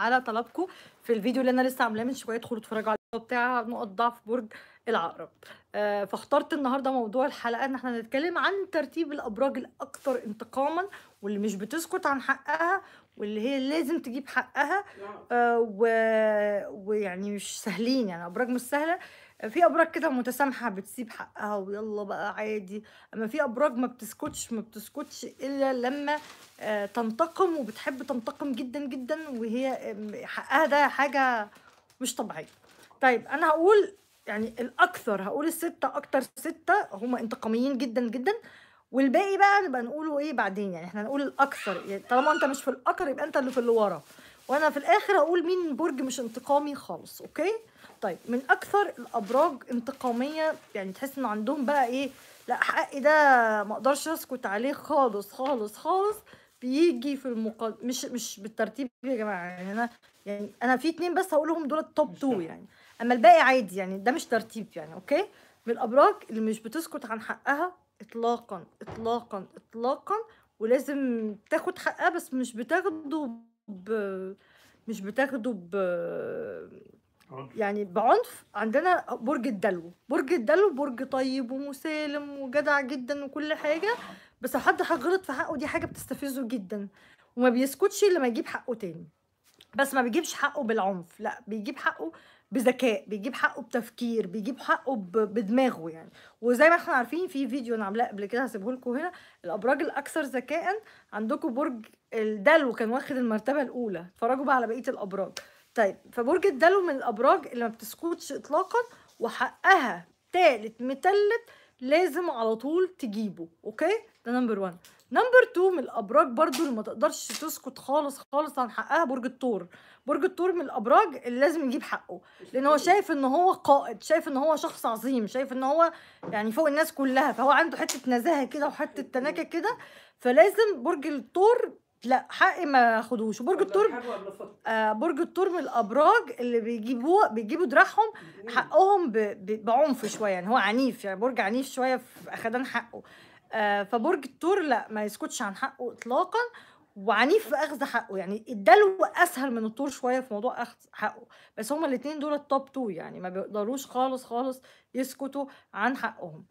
على طلبكم في الفيديو اللي انا لسه عاملاه من شويه ادخلوا اتفرجوا عليه بتاع نقط ضعف برج العقرب آه فاخترت النهارده موضوع الحلقه ان احنا نتكلم عن ترتيب الابراج الاكثر انتقاما واللي مش بتسكت عن حقها واللي هي لازم تجيب حقها نعم. آه و... ويعني مش سهلين يعني ابراج مش سهله في ابراج كده متسامحه بتسيب حقها ويلا بقى عادي اما في ابراج ما بتسكتش ما بتسكتش الا لما آه، تنتقم وبتحب تنتقم جدا جدا وهي حقها ده حاجه مش طبيعيه طيب انا هقول يعني الاكثر هقول السته اكتر سته هم انتقاميين جدا جدا والباقي بقى نبقى نقوله ايه بعدين يعني احنا نقول الاكثر يعني طالما انت مش في الاكثر يبقى انت اللي في اللي ورا وانا في الاخر هقول مين برج مش انتقامي خالص اوكي طيب من اكثر الابراج انتقاميه يعني تحس ان عندهم بقى ايه لا حقي ده ما اقدرش اسكت عليه خالص خالص خالص بيجي في المقد... مش مش بالترتيب يا جماعه يعني انا يعني انا في اتنين بس هقولهم دول التوب تو يعني اما الباقي عادي يعني ده مش ترتيب يعني اوكي من الابراج اللي مش بتسكت عن حقها اطلاقا اطلاقا اطلاقا ولازم تاخد حقها بس مش بتاخده ب... مش بتاخده ب يعني بعنف عندنا برج الدلو برج الدلو برج طيب ومسالم وجدع جدا وكل حاجه بس لو حد غلط في حقه دي حاجه بتستفزه جدا وما بيسكتش لما يجيب حقه تاني بس ما بيجيبش حقه بالعنف لا بيجيب حقه بذكاء بيجيب حقه بتفكير بيجيب حقه بدماغه يعني وزي ما احنا عارفين في فيديو انا عاملاه قبل كده هسيبه لكم هنا الابراج الاكثر ذكاء عندكم برج الدلو كان واخد المرتبه الاولى اتفرجوا بقى على بقيه الابراج طيب فبرج الدلو من الابراج اللي ما بتسكتش اطلاقا وحقها تالت متلت لازم على طول تجيبه اوكي ده نمبر 1 نمبر 2 من الابراج برضو اللي ما تقدرش تسكت خالص خالص عن حقها برج الثور برج الثور من الابراج اللي لازم يجيب حقه لان هو شايف ان هو قائد شايف ان هو شخص عظيم شايف ان هو يعني فوق الناس كلها فهو عنده حته نزاهه كده وحته تناكه كده فلازم برج الثور لا حقي ما خدوش برج التور آه برج التور من الابراج اللي بيجيبوه بيجيبوا دراعهم حقهم ب... ب... بعنف شويه يعني هو عنيف يعني برج عنيف شويه في اخدان حقه آه فبرج التور لا ما يسكتش عن حقه اطلاقا وعنيف في اخذ حقه يعني الدلو اسهل من التور شويه في موضوع اخذ حقه بس هما الاثنين دول التوب تو يعني ما بيقدروش خالص خالص يسكتوا عن حقهم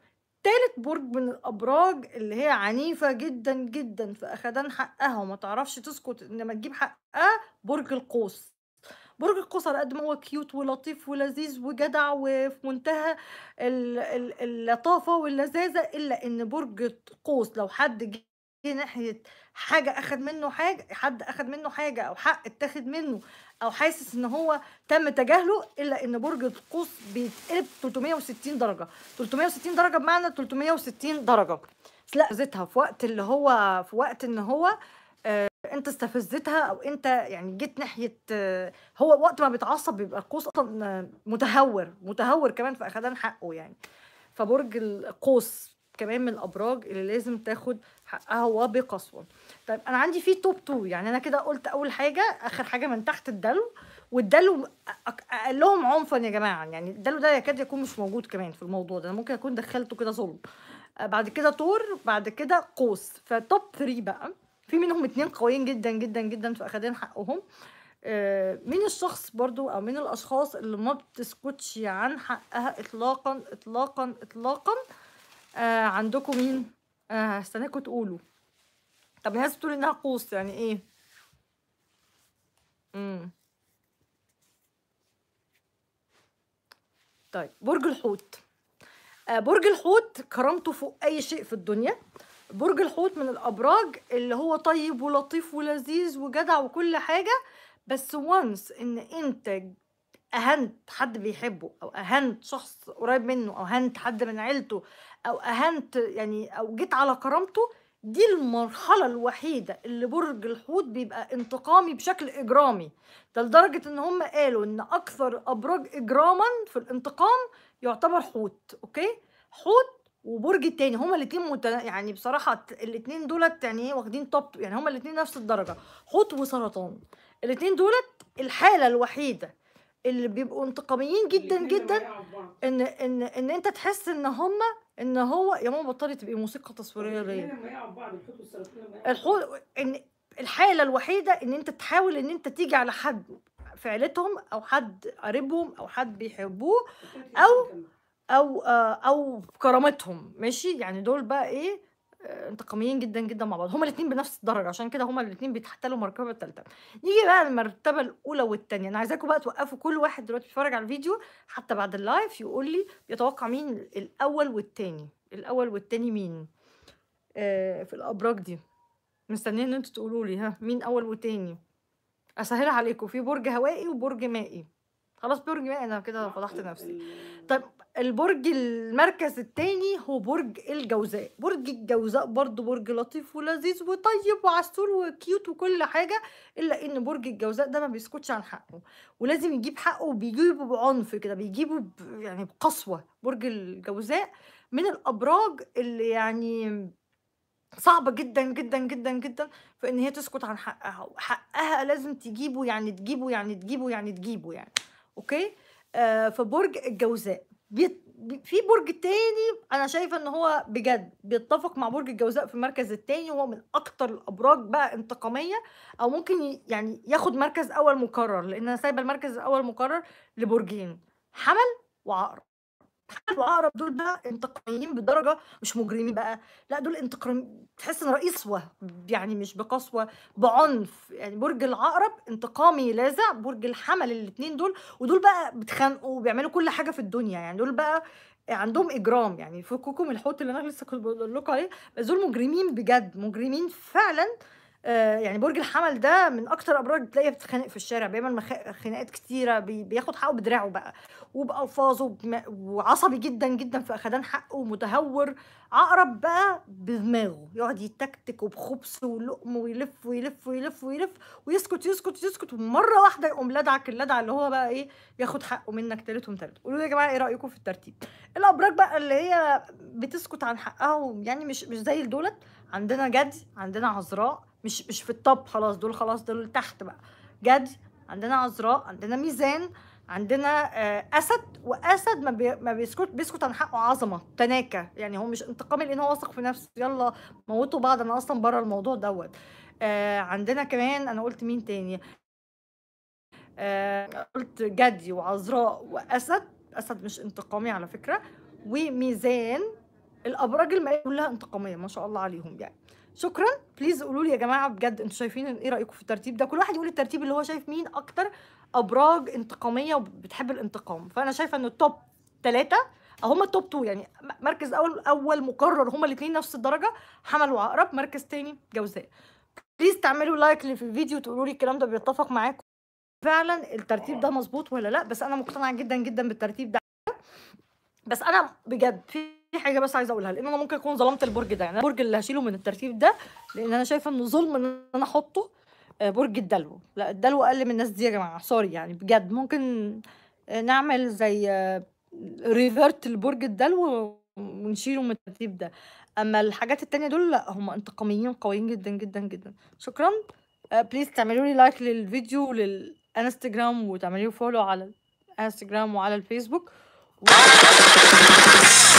تالت برج من الابراج اللي هي عنيفه جدا جدا فاخدان حقها وما تعرفش تسكت انما تجيب حقها برج القوس برج القوس على قد ما هو كيوت ولطيف ولذيذ وجدع وفي منتهى اللطافه واللذاذه الا ان برج القوس لو حد في ناحية حاجة أخد منه حاجة حد أخد منه حاجة أو حق اتاخد منه أو حاسس إن هو تم تجاهله إلا إن برج القوس بيتقلب 360 درجة 360 درجة بمعنى 360 درجة لا زيتها في وقت اللي هو في وقت إن هو آه انت استفزتها او انت يعني جيت ناحيه آه هو وقت ما بيتعصب بيبقى القوس اصلا آه، متهور متهور كمان فاخدان حقه يعني فبرج القوس كمان من الابراج اللي لازم تاخد حقها وبقسوه طيب انا عندي فيه توب تو يعني انا كده قلت اول حاجه اخر حاجه من تحت الدلو والدلو اقلهم عنفا يا جماعه يعني الدلو ده يكاد يكون مش موجود كمان في الموضوع ده انا ممكن اكون دخلته كده ظلم بعد كده تور بعد كده قوس فتوب 3 بقى في منهم اتنين قويين جدا جدا جدا فاخدين حقهم من الشخص برضو او من الاشخاص اللي ما بتسكتش عن حقها اطلاقا اطلاقا اطلاقا آه عندكم مين آه هستناكم تقولوا طب الناس بتقول انها قوس يعني ايه امم طيب برج الحوت آه برج الحوت كرامته فوق اي شيء في الدنيا برج الحوت من الابراج اللي هو طيب ولطيف ولذيذ وجدع وكل حاجه بس وانس ان انت اهنت حد بيحبه او اهنت شخص قريب منه او اهنت حد من عيلته او اهنت يعني او جيت على كرامته دي المرحله الوحيده اللي برج الحوت بيبقى انتقامي بشكل اجرامي ده لدرجه ان هم قالوا ان اكثر ابراج اجراما في الانتقام يعتبر حوت اوكي حوت وبرج التاني هما الاتنين مت... يعني بصراحه الاتنين دولت يعني ايه واخدين توب يعني هما الاتنين نفس الدرجه حوت وسرطان الاتنين دولت الحاله الوحيده اللي بيبقوا انتقاميين جدا جدا ان ان ان انت تحس ان هم ان هو يا ماما بطلي تبقي موسيقى تصويريه ليا ان الحاله الوحيده ان انت تحاول ان انت تيجي على حد في عيلتهم او حد قريبهم او حد بيحبوه او او آه، او, أو كرامتهم ماشي يعني دول بقى ايه آه، انتقاميين جدا جدا مع بعض هما الاثنين بنفس الدرجه عشان كده هما الاثنين بيتحتلوا المرتبه الثالثه نيجي بقى المرتبه الاولى والثانيه انا عايزاكم بقى توقفوا كل واحد دلوقتي بيتفرج على الفيديو حتى بعد اللايف يقول لي يتوقع مين الاول والثاني الاول والثاني مين آه في الابراج دي مستنيه ان انتوا تقولوا لي ها مين اول وثاني اسهلها عليكم في برج هوائي وبرج مائي خلاص برج مائي انا كده فضحت نفسي طيب البرج المركز الثاني هو برج الجوزاء برج الجوزاء برضو برج لطيف ولذيذ وطيب وعسول وكيوت وكل حاجه الا ان برج الجوزاء ده ما بيسكتش عن حقه ولازم يجيب حقه وبيجيبه بعنف كده بيجيبه يعني بقسوه برج الجوزاء من الابراج اللي يعني صعبة جدا جدا جدا جدا في ان هي تسكت عن حقها وحقها لازم تجيبه يعني تجيبه يعني تجيبه يعني تجيبه يعني اوكي آه فبرج الجوزاء بيت... في برج تاني انا شايفه ان هو بجد بيتفق مع برج الجوزاء في المركز التاني وهو من اكتر الابراج بقى انتقاميه او ممكن يعني ياخد مركز اول مكرر لان انا سايبه المركز الاول مكرر لبرجين حمل وعقرب العقرب دول بقى انتقاميين بدرجه مش مجرمين بقى لا دول انتقام تحس ان رئيس يعني مش بقسوه بعنف يعني برج العقرب انتقامي لاذع برج الحمل الاثنين دول ودول بقى بيتخانقوا وبيعملوا كل حاجه في الدنيا يعني دول بقى عندهم اجرام يعني فككم الحوت اللي انا لسه كنت بقول لكم عليه بس دول مجرمين بجد مجرمين فعلا آه آه، يعني برج الحمل ده من اكتر ابراج بتلاقيه بتتخانق في الشارع بيعمل مخ... خناقات كتيره بي... بياخد حقه بدراعه بقى وبالفاظه وبم... وعصبي جدا جدا في اخدان حقه ومتهور عقرب بقى بدماغه يقعد يتكتك وبخبث ولقم ويلف ويلف ويلف ويلف ويسكت يسكت يسكت ومره واحده يقوم لدعك اللدع اللي هو بقى ايه ياخد حقه منك تالتهم تالت قولوا لي يا جماعه ايه رايكم في الترتيب الابراج بقى اللي هي بتسكت عن حقها يعني مش مش زي دولت عندنا جدي عندنا عذراء مش مش في الطب خلاص دول خلاص دول تحت بقى جدي عندنا عذراء عندنا ميزان عندنا آه، اسد واسد ما, بي... ما بيسكت بيسكت عن حقه عظمه تناكه يعني هو مش انتقامي لان هو واثق في نفسه يلا موتوا بعض انا اصلا بره الموضوع دوت آه، عندنا كمان انا قلت مين تاني آه، قلت جدي وعذراء واسد اسد مش انتقامي على فكره وميزان الابراج المائيه كلها انتقاميه ما شاء الله عليهم يعني شكرا بليز قولوا لي يا جماعه بجد انتوا شايفين ايه رايكم في الترتيب ده كل واحد يقول الترتيب اللي هو شايف مين اكتر ابراج انتقاميه وبتحب الانتقام فانا شايفه ان التوب ثلاثة هما التوب 2 يعني مركز اول اول مقرر هما الاثنين نفس الدرجه حمل وعقرب مركز تاني جوزاء بليز تعملوا لايك في الفيديو تقولوا لي الكلام ده بيتفق معاكم فعلا الترتيب ده مظبوط ولا لا بس انا مقتنعه جدا جدا بالترتيب ده بس انا بجد في حاجه بس عايزه اقولها لان انا ممكن اكون ظلمت البرج ده يعني البرج اللي هشيله من الترتيب ده لان انا شايفه انه ظلم ان انا احطه آه، برج الدلو لا الدلو اقل من الناس دي يا جماعه سوري يعني بجد ممكن آه، نعمل زي ريفرت آه، لبرج الدلو ونشيله من الترتيب ده اما الحاجات التانية دول لا هم انتقاميين قويين جدا جدا جدا شكرا بليز تعملوا لي لايك للفيديو وللانستجرام وتعملوا فولو على الانستجرام وعلى الفيسبوك و...